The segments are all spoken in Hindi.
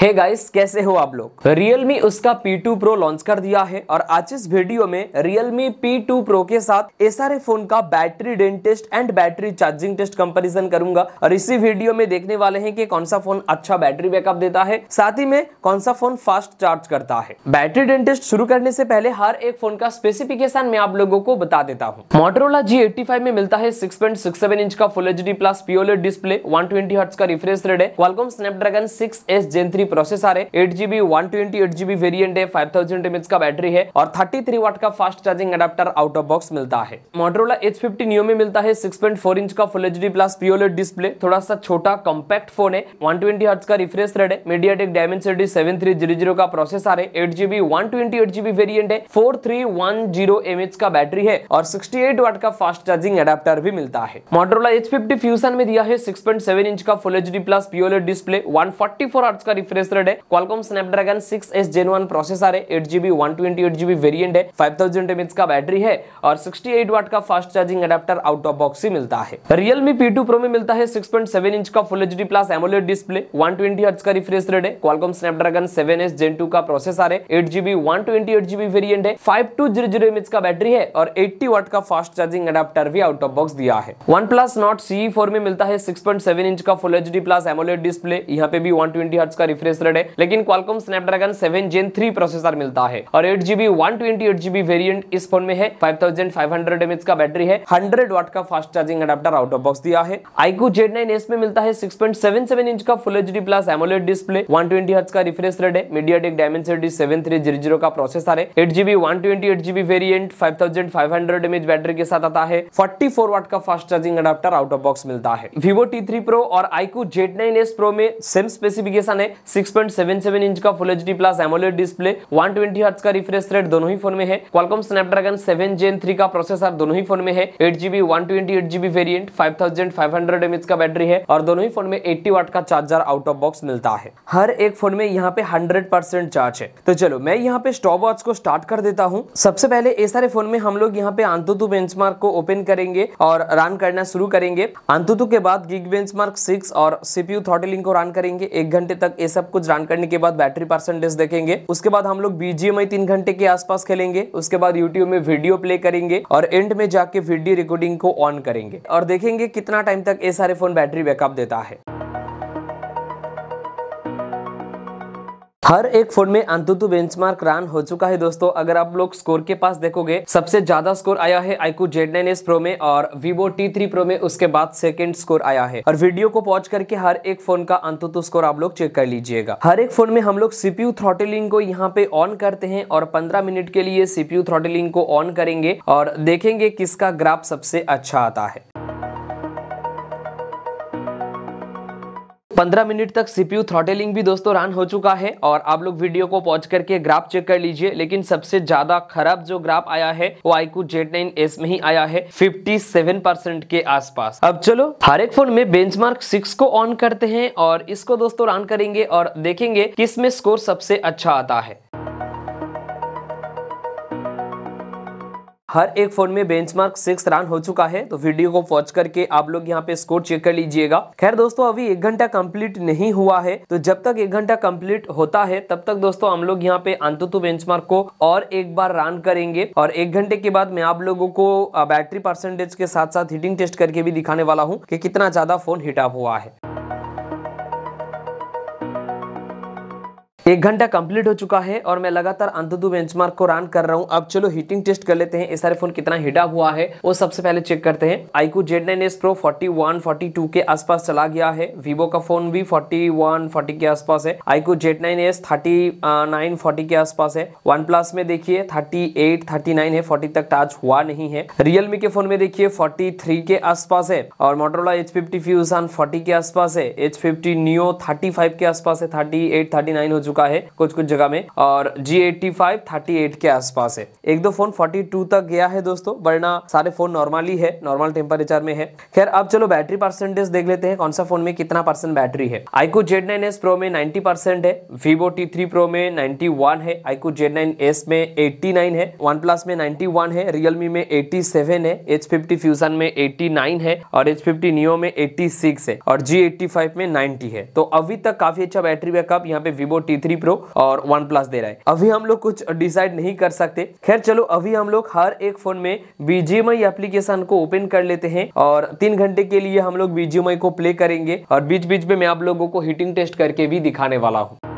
हे गाइस कैसे हो आप लोग Realme उसका P2 Pro लॉन्च कर दिया है और आज इस वीडियो में Realme P2 Pro के साथ एसआरए फोन का battery drain test and battery charging test comparison करूंगा और इसी वीडियो में देखने वाले हैं कि कौन सा फोन अच्छा बैटरी बैकअप देता है साथ ही में कौन सा फोन फास्ट चार्ज करता है बैटरी डेन टेस्ट शुरू करने से पहले हर एक फोन का स्पेसिफिकेशन मैं आप लोगों को बता देता हूँ मोटरोला जी में मिलता है सिक्स इंच का full H D plus pOLED display one twenty का रिफ्रेश रेड है Qualcomm Snapdragon six S Gen three processor है eight GB one twenty eight GB variant है फाइव थाउजेंड एमएच का बैटरी है और थर्टी थ्री वाट का fast charging adapter out of box मिलता है मोटरोला एच फिफ्टी नियो में मिलता है सिक्स पॉइंट फोर इंच का full H D plus pOLED display थोड़ा सा छोटा कॉम्पैक्ट फोन है वन ट्वेंटी हर्ट्स का रिफ्रेश रेट है MediaTek Dimensity seven three zero zero का प्रोसेसर है eight GB one twenty eight GB variant है four three one zero M H का बैटरी है और सिक्सटी एट वाट का फास्ट चार्जिंग एडाप्टर भी मिलता है मोटरोला एच फिफ्टी फ्यूजन में दिया है सिक्स पॉइंट सेवन इंच का full H D plus pOLED display one forty four hertz का रिफ्रेश प्रोसेसर है Qualcomm Snapdragon 6s Gen 1 processor है एट जीबी वेरियंट है फाइव 5000 mAh का बैटरी है और सिक्सटी एट वाट का fast charging adapter out of box ही मिलता है रियलमी पी टू प्रो में मिलता है सिक्स पॉइंट सेवन इंच का full H D plus AMOLED display one twenty hertz का रिफ्रेश रेट है Qualcomm Snapdragon S Gen two का प्रोसेसर है 8GB 128GB वेरिएंट है 5200 mAh का बैटरी है और एट्टी वाट का फास्ट चार्जिंग एडाप्टर भी आउट ऑफ बॉक्स दिया है वन प्लस नॉट सी फोर में मिलता है सिक्स पॉइंट सेवन इंच का full H D plus AMOLED display यहाँ पे भी वन ट्वेंटी हर्ट्ज का रिफ्रेश रेसरेट है लेकिन Qualcomm Snapdragon seven Gen three processor मिलता है और eight GB one twenty eight GB variant इस फोन में five thousand five hundred M H का बैटरी है हंड्रेड वाट का fast charging adapter out of box दिया है आईकू जेड नाइन एस में मिलता है six point seven seven inch का full H D plus AMOLED display one twenty hertz का रिफ्रेश रेट है MediaTek Dimensity seven three zero zero का प्रोसेसर है eight GB one twenty eight GB variant five thousand five hundred M H battery के साथ आता है फोर्टी फोर वाट का fast charging adapter out of box मिलता है विवो टी थ्री प्रो और iQOO Z nine S pro में सेम स्पेसिफिकेशन है 6.77 इंच का full H D plus AMOLED display 120 twenty का रिफ्रेश रेट दोनों ही फोन में है क्वालकॉम स्नैपड्रैगन 7 जेन 3 का प्रोसेसर दोनों ही फोन में है eight GB 128 GB variant 5500 M H का बैटरी है और दोनों ही फोन में एट्टी वाट का चार्जर आउट ऑफ बॉक्स मिलता है हर एक फोन में यहाँ पे 100 चार्ज है तो चलो मैं यहाँ पे स्टॉप वॉच को स्टार्ट कर देता हूँ सबसे पहले ये सारे फोन में हम लोग यहाँ पे आंतुतु बेंचमार्क को ओपन करेंगे और रन करना शुरू करेंगे आंतुतु के बाद गिग बेंचमार्क 6 और सीपीयू थॉटलिंग को रन करेंगे एक घंटे तक ये सब कुछ रन करने के बाद बैटरी परसेंटेज देखेंगे उसके बाद हम लोग बीजीएमआई तीन घंटे के आसपास खेलेंगे उसके बाद यूट्यूब में वीडियो प्ले करेंगे और एंड में जाके वीडियो रिकॉर्डिंग को ऑन करेंगे और देखेंगे कितना टाइम तक ये सारे फोन बैटरी बैकअप देता है हर एक फोन में अंतुतु बेंचमार्क रन हो चुका है दोस्तों अगर आप लोग स्कोर के पास देखोगे सबसे ज्यादा स्कोर आया है iQOO Z nine S pro में और वीवो टी थ्री प्रो में उसके बाद सेकेंड स्कोर आया है और वीडियो को पॉज करके हर एक फोन का अंतुतु स्कोर आप लोग चेक कर लीजिएगा हर एक फोन में हम लोग सीपीयू थ्रोटलिंग को यहाँ पे ऑन करते हैं और पंद्रह मिनट के लिए सीपीयू थ्रोटलिंग को ऑन करेंगे और देखेंगे किसका ग्राफ सबसे अच्छा आता है 15 मिनट तक सीपीयू थ्रॉटलिंग भी दोस्तों रन हो चुका है और आप लोग वीडियो को पहुंच करके ग्राफ चेक कर लीजिए लेकिन सबसे ज्यादा खराब जो ग्राफ आया है वो आईकू जेट नाइन एस में ही आया है 57 परसेंट के आसपास अब चलो हर एक फोन में बेंचमार्क 6 को ऑन करते हैं और इसको दोस्तों रन करेंगे और देखेंगे किसमें स्कोर सबसे अच्छा आता है हर एक फोन में बेंचमार्क सिक्स रन हो चुका है तो वीडियो को वॉच करके आप लोग यहाँ पे स्कोर चेक कर लीजिएगा खैर दोस्तों अभी एक घंटा कंप्लीट नहीं हुआ है तो जब तक एक घंटा कंप्लीट होता है तब तक दोस्तों हम लोग यहाँ पे अंतुतु बेंचमार्क को और एक बार रन करेंगे और एक घंटे के बाद मैं आप लोगों को बैटरी परसेंटेज के साथ साथ हिटिंग टेस्ट करके भी दिखाने वाला हूँ कि कितना ज्यादा फोन हीटअप हुआ है एक घंटा कंप्लीट हो चुका है और मैं लगातार अंतु बेंचमार्क को रन कर रहा हूँ अब चलो हीटिंग टेस्ट कर लेते हैं एस फोन कितना हिटा हुआ है वो सबसे पहले चेक करते हैं iQOO Z nine S pro forty one forty two के आसपास चला गया है वीवो का फोन भी फोर्टी वन फोर्टी के आसपास है iQOO Z nine S thirty nine forty के आसपास है वन प्लस में देखिए थर्टी एट थर्टी नाइन है फोर्टी तक टच हुआ नहीं है रियलमी के फोन में देखिए फोर्टी थ्री के आसपास है और Motorola Edge fifty fusion forty के आसपास है H fifty Neo thirty five के आसपास है थर्टी एट थर्टी नाइन हो चुका चुका है कुछ कुछ जगह में और G eighty five thirty eight के आसपास है एक दो फोन फोर्टी टू तक गया है दोस्तों वरना सारे फोन नॉर्मली है नॉर्मल टेम्परेचर में है खैर अब चलो बैटरी परसेंटेज देख लेते हैं कौन सा फोन में कितना परसेंट बैटरी है iQOO Z nine S pro में नाइनटी परसेंट है वीवो टी थ्री प्रो में नाइनटी वन है आईको जेड नाइन एस में एट्टी नाइन है वन प्लस में नाइनटी वन है रियलमी में एट्टी सेवन है एच फिफ्टी फ्यूजन में एट्टी नाइन है और एच फिफ्टी नियो में एट्टी सिक्स है और जी एट्टी फाइव में नाइनटी है तो अभी तक काफी अच्छा बैटरी बैकअप यहाँ पे Vivo T three three pro और वन प्लस दे रहा है अभी हम लोग कुछ डिसाइड नहीं कर सकते खैर चलो अभी हम लोग हर एक फोन में बीजीएमआई एप्लीकेशन को ओपन कर लेते हैं और तीन घंटे के लिए हम लोग बीजीएमआई को प्ले करेंगे और बीच बीच में मैं आप लोगों को हीटिंग टेस्ट करके भी दिखाने वाला हूँ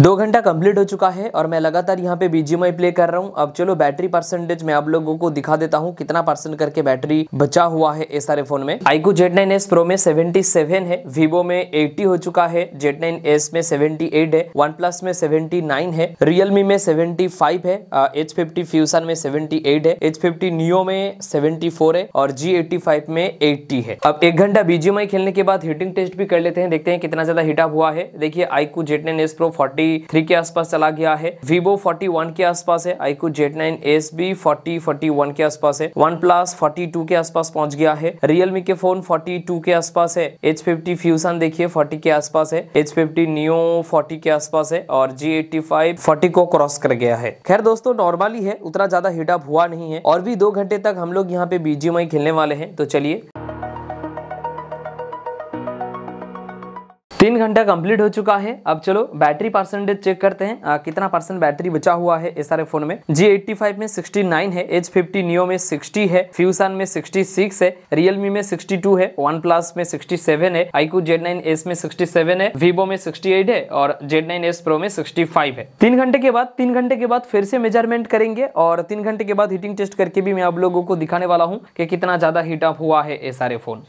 दो घंटा कंप्लीट हो चुका है और मैं लगातार यहाँ पे बीजीएमआई प्ले कर रहा हूँ अब चलो बैटरी परसेंटेज मैं आप लोगों को दिखा देता हूँ कितना परसेंट करके बैटरी बचा हुआ है एस फोन में iQOO Z nine S pro में सेवन है वीवो में एट्टी हो चुका है जेट नाइन एस में एट है वन प्लस में नाइन है रियलमी में फाइव है एच फिफ्टी फ्यूसन में एट है एच फिफ्टी नियो में फोर है और जी एट्टी फाइव में एट्टी है अब एक घंटा बीजीएमआई खेलने के बाद हीटिंग टेस्ट भी कर लेते हैं देखते हैं कितना ज्यादा हीटअप हुआ है देखिए iQOO Z nine S pro forty forty के आसपास चला गया है वीवो फोर्टी के आसपास है iQOO Z nine S B forty forty के आसपास है वन प्लस फोर्टी के आसपास पहुंच गया है रियलमी के फोन फोर्टी के आसपास है एच फिफ्टी फ्यूसन देखिए फोर्टी के आसपास है एच फिफ्टी नियो फोर्टी के आसपास है और जी एट्टी फाइव फोर्टी को क्रॉस कर गया है खैर दोस्तों नॉर्मली है उतना ज्यादा हिटअप हुआ नहीं है और भी दो घंटे तक हम लोग यहाँ पे बीजीएमआई खेलने वाले हैं तो चलिए तीन घंटा कंप्लीट हो चुका है अब चलो बैटरी परसेंटेज चेक करते हैं आ, कितना परसेंट बैटरी बचा हुआ है एस फोन में जी एट्टी फाइव में सिक्सटी नाइन है एच फिफ्टी नियो में सिक्सटी है फ्यूसन में सिक्सटी सिक्स है रियलमी में सिक्सटी टू है वन प्लस में सिक्सटी सेवन है आईकू जेड नाइन एस में सिक्सटी सेवन है वीवो में सिक्सटी एट है और जेड नाइन एस प्रो में सिक्सटी फाइव है तीन घंटे के बाद तीन घंटे के बाद फिर से मेजरमेंट करेंगे और तीन घंटे के बाद हीटिंग टेस्ट करके भी मैं आप लोगों को दिखाने वाला हूँ कि कितना ज्यादा हीटअप हुआ है एस फोन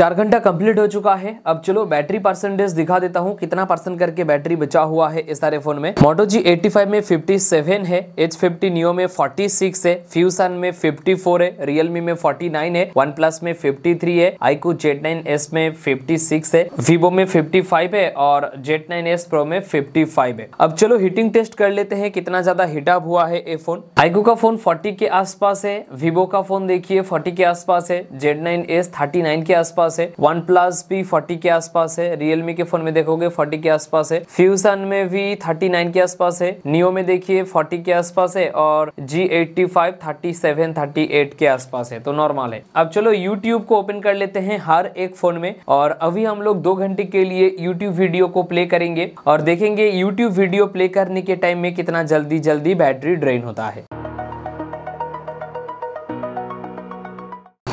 चार घंटा कंप्लीट हो चुका है अब चलो बैटरी परसेंटेज दिखा देता हूँ कितना परसेंट करके बैटरी बचा हुआ है इस सारे फोन में मोटो जी फाइव में फिफ्टी सेवन है एच फिफ्टी नियो में सिक्स है फ्यूसन में फोर है रियलमी में फोर्टी नाइन है वन प्लस में थ्री है आईकू जेट नाइन एस में फिफ्टी सिक्स है वीवो में फिफ्टी फाइव है और जेट नाइन एस प्रो में फिफ्टी फाइव है अब चलो हीटिंग टेस्ट कर लेते हैं कितना ज्यादा हीटअप हुआ है ये फोन आईकू का फोन फोर्टी के आसपास है वीवो का फोन देखिए फोर्टी के आसपास है Z nine S thirty nine के आसपास आसपास है वन प्लस भी फोर्टी के आसपास है रियलमी के फोन में देखोगे फोर्टी के आसपास है फ्यूजन में भी थर्टी नाइन के आसपास है नियो में देखिए फोर्टी के आसपास है और G eighty five thirty seven thirty eight के आसपास है तो नॉर्मल है अब चलो यूट्यूब को ओपन कर लेते हैं हर एक फोन में और अभी हम लोग दो घंटे के लिए यूट्यूब वीडियो को प्ले करेंगे और देखेंगे यूट्यूब वीडियो प्ले करने के टाइम में कितना जल्दी जल्दी बैटरी ड्रेन होता है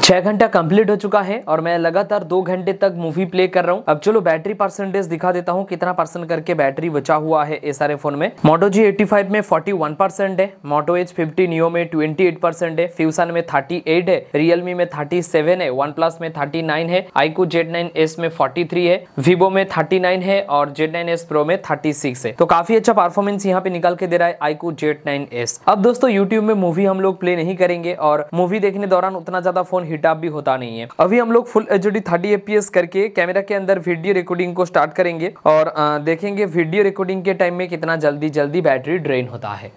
छह घंटा कंप्लीट हो चुका है और मैं लगातार दो घंटे तक मूवी प्ले कर रहा हूँ अब चलो बैटरी परसेंटेज दिखा देता हूँ कितना परसेंट करके बैटरी बचा हुआ है सारे फोन में मोटो जी एटी फाइव में फोर्टी वन परसेंट है मोटो एच फिफ्टी नियो में ट्वेंटी परसेंट है फ्यूसन में थर्टी है रियलमी में थर्टी सेवन है वन प्लस में थर्टी नाइन है आईको जेड में फोर्टी थ्री है वीवो में थर्टी नाइन है और जेड नाइन एस प्रो में थर्टी सिक्स है तो काफी अच्छा परफॉर्मेंस यहाँ पे निकाल के दे रहा है आईको जेड अब दोस्तों यूट्यूब में मूवी हम लोग प्ले नहीं करेंगे और मूवी देखने दौरान उतना ज्यादा फोन हिटअप भी होता नहीं है अभी हम लोग full H D thirty FPS करके कैमरा के अंदर वीडियो रिकॉर्डिंग को स्टार्ट करेंगे और देखेंगे वीडियो रिकॉर्डिंग के टाइम में कितना जल्दी जल्दी बैटरी ड्रेन होता है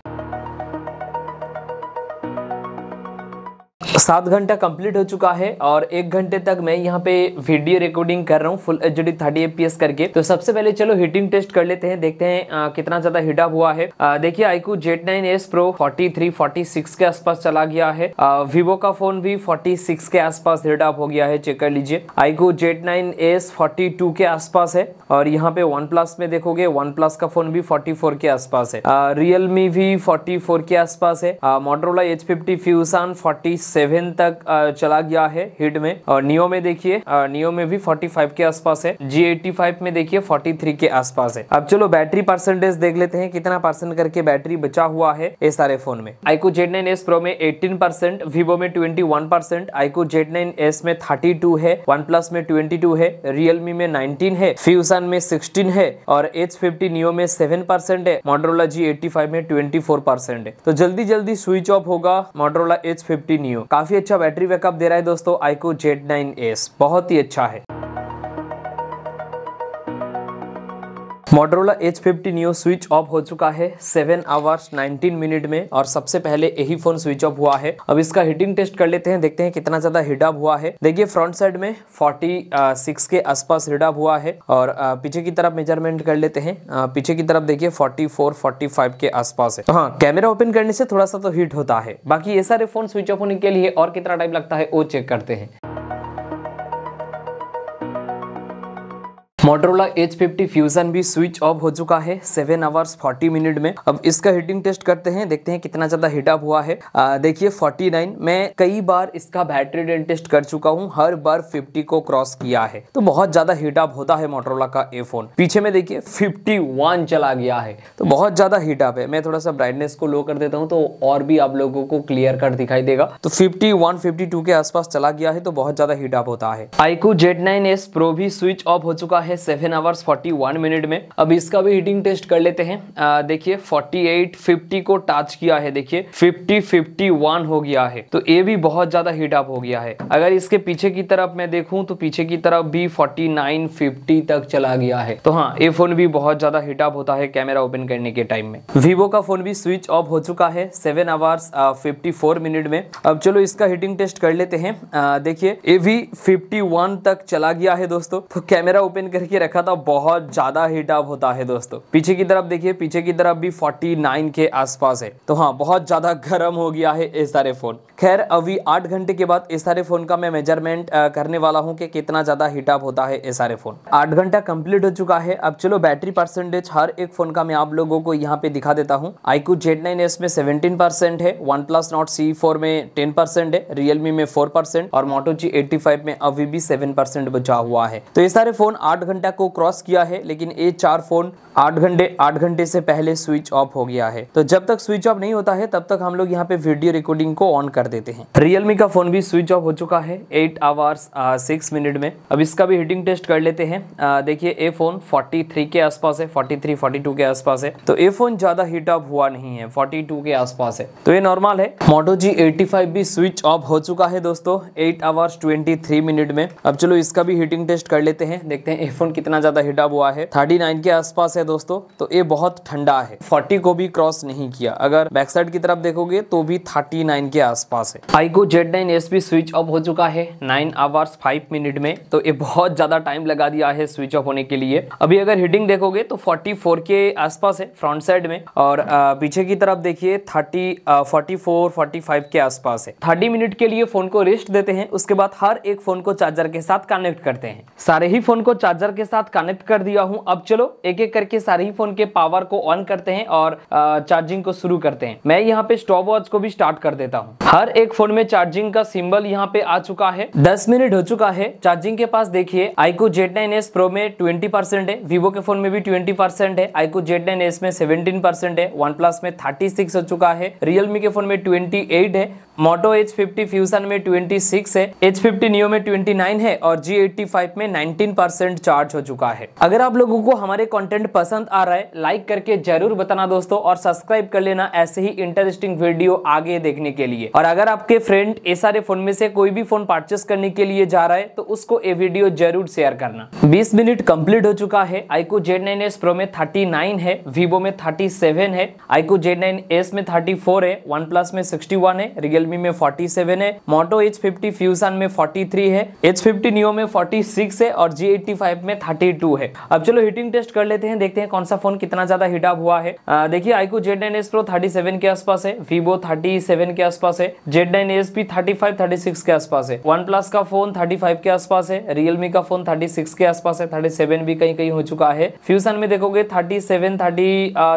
सात घंटा कंप्लीट हो चुका है और एक घंटे तक मैं यहाँ पे वीडियो रिकॉर्डिंग कर रहा हूँ full H D thirty F करके तो सबसे पहले चलो हीटिंग टेस्ट कर लेते हैं देखते हैं आ, कितना ज़्यादा हीटअप हुआ है देखिए iQOO Z nine S pro forty three forty six के आसपास चला गया है आ, वीवो का फोन भी फोर्टी सिक्स के आसपास हीटअप हो गया है चेक कर लीजिए iQOO Z nine S forty two के आसपास है और यहाँ पे वन प्लस में देखोगे वन प्लस का फोन भी फोर्टी फोर के आसपास है रियलमी भी फोर्टी फोर के आसपास है Motorola H fifty fusion forty seven seven तक चला गया है हिट में और नियो में देखिए नियो में भी 45 के आसपास है जी एटी फाइव में देखिए 43 के आसपास है अब चलो बैटरी परसेंटेज देख लेते हैं कितना परसेंट करके बैटरी बचा हुआ है ये सारे फोन में iQOO Z nine S pro में एटीन परसेंट वीवो में twenty one percent iQOO Z nine S में थर्टी टू है वन प्लस में ट्वेंटी टू है रियलमी में नाइनटीन है फ्यूसन में सिक्सटीन है और एच फिफ्टी नियो में सेवन परसेंट है मोटरोला जी एटी फाइव में ट्वेंटी फोर परसेंट है तो जल्दी जल्दी स्विच ऑफ होगा मोटरोला एच फिफ्टी नियो का काफ़ी अच्छा बैटरी बैकअप दे रहा है दोस्तों आईको जेड नाइन एस बहुत ही अच्छा है Motorola H fifty neo switch off हो चुका है सेवन आवर्स नाइनटीन मिनट में और सबसे पहले यही फोन स्विच ऑफ हुआ है अब इसका हीटिंग टेस्ट कर लेते हैं देखते हैं कितना ज्यादा अप हुआ है देखिए फ्रंट साइड में फोर्टी सिक्स के आसपास अप हुआ है और पीछे की तरफ मेजरमेंट कर लेते हैं पीछे की तरफ देखिए फोर्टी फोर फोर्टी फाइव के आसपास है हाँ कैमरा ओपन करने से थोड़ा सा तो हीट होता है बाकी ये सारे फोन स्विच ऑफ होने के लिए और कितना टाइम लगता है वो चेक करते हैं मोटरोला एच फिफ्टी फ्यूजन भी स्विच ऑफ हो चुका है सेवन आवर्स फोर्टी मिनट में अब इसका हीटिंग टेस्ट करते हैं देखते हैं कितना ज़्यादा हीट अप हुआ है देखिए फोर्टी नाइन मैं कई बार इसका बैटरी डेन टेस्ट कर चुका हूँ हर बार फिफ्टी को क्रॉस किया है तो बहुत ज़्यादा हीट अप होता है मोटरोला का ए फोन पीछे में देखिए फिफ्टी वन चला गया है तो बहुत ज़्यादा हीट अप है मैं थोड़ा सा ब्राइटनेस को लो कर देता हूँ तो और भी आप लोगों को क्लियर कट दिखाई देगा तो फिफ्टी वन फिफ्टी टू के आसपास चला गया है तो बहुत ज़्यादा हीट अप होता है iQOO Z nine S pro भी स्विच ऑफ हो चुका है seven hours forty one minute में अब इसका भी हीटिंग टेस्ट कर लेते हैं देखिए फोर्टी एट फिफ्टी को टच किया है देखिए फिफ्टी फिफ्टी वन हो गया है तो ये भी बहुत ज्यादा हीट अप हो गया है अगर इसके पीछे की तरफ मैं देखूं तो पीछे की तरफ भी फोर्टी नाइन फिफ्टी तक चला गया है तो हाँ ये फोन भी बहुत ज्यादा हीट अप होता है कैमरा ओपन करने के टाइम में वीवो का फोन भी स्विच ऑफ हो चुका है seven hours fifty four minute में अब चलो इसका हीटिंग टेस्ट कर लेते हैं देखिए ये भी फिफ्टी वन तक चला गया है दोस्तों तो कैमरा ओपन करके के रखा था बहुत ज़्यादा हीट अप होता है दोस्तों पीछे की तरफ देखिए पीछे की तरफ भी 49 के आसपास है तो हाँ बहुत ज़्यादा गर्म हो गया है ये सारे फ़ोन खैर अभी आठ घंटे के बाद ये सारे फ़ोन का मैं मेजरमेंट करने वाला हूँ कि कितना ज़्यादा हीट अप होता है ये सारे फ़ोन आठ घंटा कंप्लीट हो चुका है अब चलो बैटरी परसेंटेज हर एक फ़ोन का मैं आप लोगों को यहाँ पे दिखा देता हूँ आईकू जेड नाइन एस में सेवेंटीन परसेंट है वन प्लस नॉट सी फोर में टेन परसेंट है रियलमी में फोर परसेंट और मोटो जी एट्टी फाइव में अभी भी सेवन परसेंट बचा हुआ है तो ये सारे फ़ोन आठ घंटा को क्रॉस किया है लेकिन ये चार फोन आठ घंटे आठ घंटे से पहले स्विच ऑफ हो गया है तो जब तक स्विच ऑफ नहीं होता है तब तक हम लोग यहाँ पे वीडियो रिकॉर्डिंग को ऑन कर देते हैं रियलमी का फोन भी स्विच ऑफ हो चुका है एट आवर्स सिक्स मिनट में अब इसका भी हीटिंग टेस्ट कर लेते हैं देखिए ए फोन 43 के आसपास है 43 42 के आसपास है तो ए फोन ज्यादा हीट ऑफ हुआ नहीं है 42 के आसपास है तो ये नॉर्मल है मोटो तो जी भी स्विच ऑफ हो चुका है दोस्तों एट आवर्स ट्वेंटी मिनट में अब चलो इसका भी हीटिंग टेस्ट कर लेते हैं देखते हैं ए आईफोन कितना ज़्यादा हिटा हुआ है थर्टी नाइन के आसपास है दोस्तों तो ये बहुत ठंडा है फोर्टी को भी क्रॉस नहीं किया अगर बैक साइड की तरफ देखोगे तो भी थर्टी नाइन के आसपास है iQOO Z nine S P switch off हो चुका है नाइन आवर्स फाइव मिनट में तो ये बहुत ज़्यादा टाइम लगा दिया है स्विच ऑफ होने के लिए अभी अगर हिटिंग देखोगे तो 44 के आसपास है फ्रंट साइड में और पीछे की तरफ देखिए 30 फोर्टी 45 के आसपास है थर्टी मिनट के लिए फोन को रेस्ट देते हैं उसके बाद हर एक फोन को चार्जर के साथ कनेक्ट करते हैं सारे ही फोन को चार्जर चार्जर के साथ कनेक्ट कर दिया हूं अब चलो एक एक करके सारे ही फोन के पावर को ऑन करते हैं और चार्जिंग को शुरू करते हैं मैं यहाँ पे स्टॉप वॉच को भी स्टार्ट कर देता हूँ हर एक फोन में चार्जिंग का सिंबल यहाँ पे आ चुका है दस मिनट हो चुका है चार्जिंग के पास देखिए iQOO Z nine S pro में ट्वेंटी परसेंट है वीवो के फोन में भी ट्वेंटी परसेंट है आईको जेट नाइन एस में सेवेंटीन परसेंट है वन प्लस में थर्टी सिक्स हो चुका है रियलमी के फोन में ट्वेंटी एट है मोटो एच फिफ्टी फ्यूजन में ट्वेंटी सिक्स है एच फिफ्टी नियो में ट्वेंटी नाइन है और जी एट्टी फाइव में नाइनटीन परसेंट चार्ज चार्ज हो चुका है अगर आप लोगों को हमारे कंटेंट पसंद आ रहा है लाइक करके जरूर बताना दोस्तों और सब्सक्राइब कर लेना ऐसे ही इंटरेस्टिंग वीडियो आगे देखने के लिए और अगर आपके फ्रेंड इस सारे फोन में से कोई भी फोन परचेस करने के लिए जा रहा है तो उसको ये वीडियो जरूर शेयर करना बीस मिनट कम्प्लीट हो चुका है iQOO Z nine S pro में नाइन है वीवो में 37 है आईको जेड नाइन एस में फोर है वन प्लस में वन है रियलमी में फोर्टी सेवन है मोटो एच फिफ्टी फ्यूजन में फोर्टी थ्री है एच फिफ्टी नियो में फोर्टी सिक्स है और जी एट्टी फाइव में में थर्टी टू है अब चलो हीटिंग टेस्ट कर लेते हैं देखते हैं कौन सा फोन कितना ज्यादा हिट अप हुआ है देखिए iQOO Z nine S pro thirty seven के आसपास है वीवो थर्टी सेवन के आसपास है Z nine S P thirty five thirty six के आसपास है वन प्लस का फोन थर्टी फाइव के आसपास है रियलमी का फोन थर्टी सिक्स के आसपास है थर्टी सेवन भी कहीं कहीं हो चुका है फ्यूजन में देखोगे थर्टी सेवन थर्टी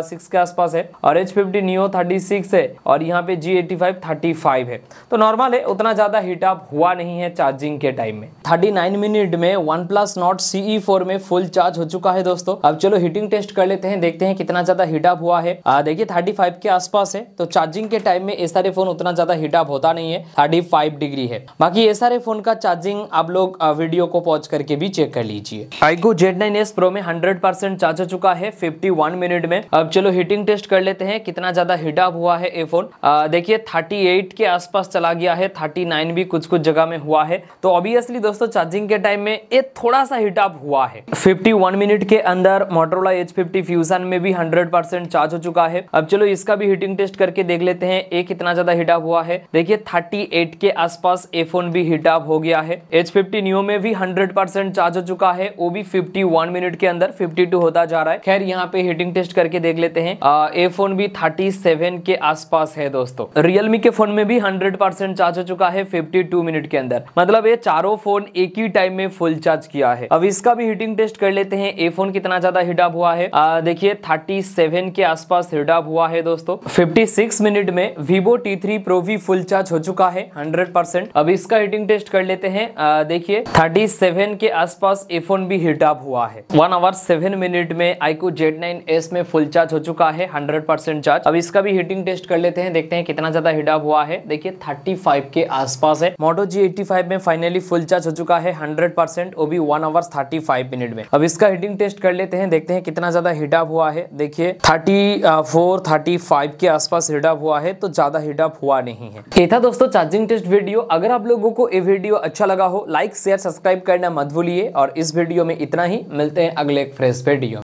सिक्स के आसपास है और H fifty neo thirty six है और यहाँ पे G eighty five thirty five है तो नॉर्मल है उतना ज्यादा हीटअप हुआ नहीं है चार्जिंग के टाइम में थर्टी नाइन मिनट में OnePlus Nord CE four में फुल चार्ज हो चुका है दोस्तों अब चलो हीटिंग टेस्ट कर लेते हैं देखते हैं कितना ज्यादा हीटअप हुआ है देखिए थर्टी फाइव के आसपास है तो चार्जिंग के टाइम में एस फोन उतना ज्यादा हीटअप होता नहीं है थर्टी फाइव डिग्री है बाकी एस फोन का चार्जिंग आप लोग वीडियो को पॉज करके भी चेक कर लीजिए आईको जेड नाइन प्रो में हंड्रेड परसेंट चार्ज हो चुका है फिफ्टी वन मिनट में अब चलो हीटिंग टेस्ट कर लेते हैं कितना ज्यादा हीटअप हुआ है ये फोन देखिए थर्टी एट के आसपास चला गया है थर्टी नाइन भी कुछ कुछ जगह में हुआ है तो ऑब्वियसली दोस्तों चार्जिंग के टाइम में ये थोड़ा सा हिटअप हुआ हुआ है 51 मिनट के अंदर मोटरोला एच फिफ्टी फ्यूजन में भी 100% चार्ज हो चुका है अब चलो इसका भी हीटिंग टेस्ट करके देख लेते हैं एक इतना ज्यादा हीट अप हुआ है देखिए 38 के आसपास ए फोन भी हीट अप हो गया है एच फिफ्टी न्यू में भी 100% चार्ज हो चुका है वो भी 51 मिनट के अंदर 52 होता जा रहा है खैर यहाँ पे हीटिंग टेस्ट करके देख लेते हैं ए फोन भी 37 के आसपास है दोस्तों रियलमी के फोन में भी 100% चार्ज हो चुका है 52 मिनट के अंदर मतलब ये चारों फोन एक ही टाइम में फुल चार्ज किया है अब इसका भी हीटिंग टेस्ट कर लेते हैं ए फोन कितना ज्यादा हिटअप हुआ है देखिए 37 के आसपास हिटअप हुआ है दोस्तों 56 मिनट में वीवो टी थ्री प्रो भी फुल चार्ज हो चुका है 100 अब इसका हीटिंग टेस्ट कर लेते हैं देखिए 37 के आसपास ए फोन भी हिटअप हुआ है वन आवर सेवन मिनट में आईको जेड नाइन एस में फुल चार्ज हो चुका है हंड्रेड परसेंट चार्ज अब इसका भी हीटिंग टेस्ट कर लेते हैं देखते हैं कितना ज्यादा हिटअप हुआ है देखिए थर्टी फाइव के आसपास है मोटो जी एट्टी फाइव में फाइनली फुल चार्ज हो चुका है हंड्रेड परसेंट वो भी one hours thirty five minute में अब इसका हिटिंग टेस्ट कर लेते हैं देखते हैं कितना ज्यादा हिटअप हुआ है देखिए थर्टी फोर थर्टी फाइव के आसपास हिटअप हुआ है तो ज्यादा हिटअप हुआ नहीं है ये था दोस्तों चार्जिंग टेस्ट वीडियो अगर आप लोगों को ये वीडियो अच्छा लगा हो लाइक शेयर सब्सक्राइब करना मत भूलिए और इस वीडियो में इतना ही मिलते हैं अगले एक फ्रेश वीडियो